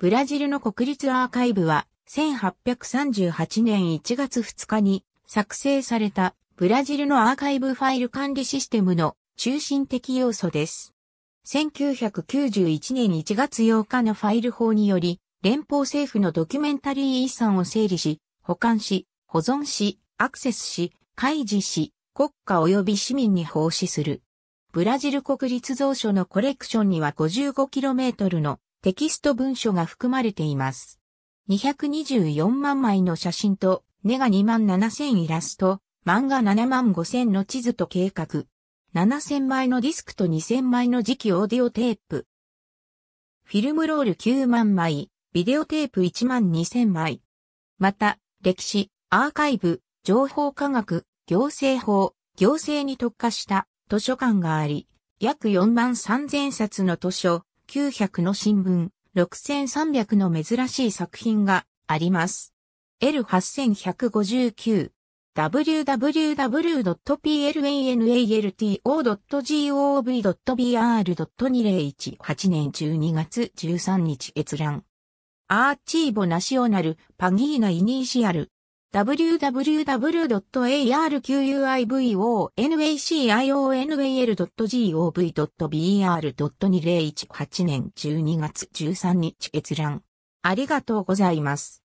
ブラジルの国立アーカイブは、1838年1月2日に作成されたブラジルのアーカイブファイル管理システムの中心的要素です。1991年1月8日のファイル法により、連邦政府のドキュメンタリー遺産を整理し、保管し、保存し、アクセスし、開示し、国家及び市民に奉仕する。ブラジル国立蔵書のコレクションには 55km のテキスト文書が含まれています。224万枚の写真と、ネガ2万7千イラスト、漫画7万5千の地図と計画。7千枚のディスクと2千枚の磁気オーディオテープ。フィルムロール9万枚、ビデオテープ1万2千枚。また、歴史、アーカイブ、情報科学、行政法、行政に特化した図書館があり、約4万3000冊の図書、900の新聞、6300の珍しい作品があります。L8159 www.plnalto.gov.br.2018 年12月13日閲覧。アーチーボナシオナル、パギーナイニーシアル。w w w a r q u i v o n a c i o n a l g o v b r 2 0 1 8年12月13日閲覧。ありがとうございます。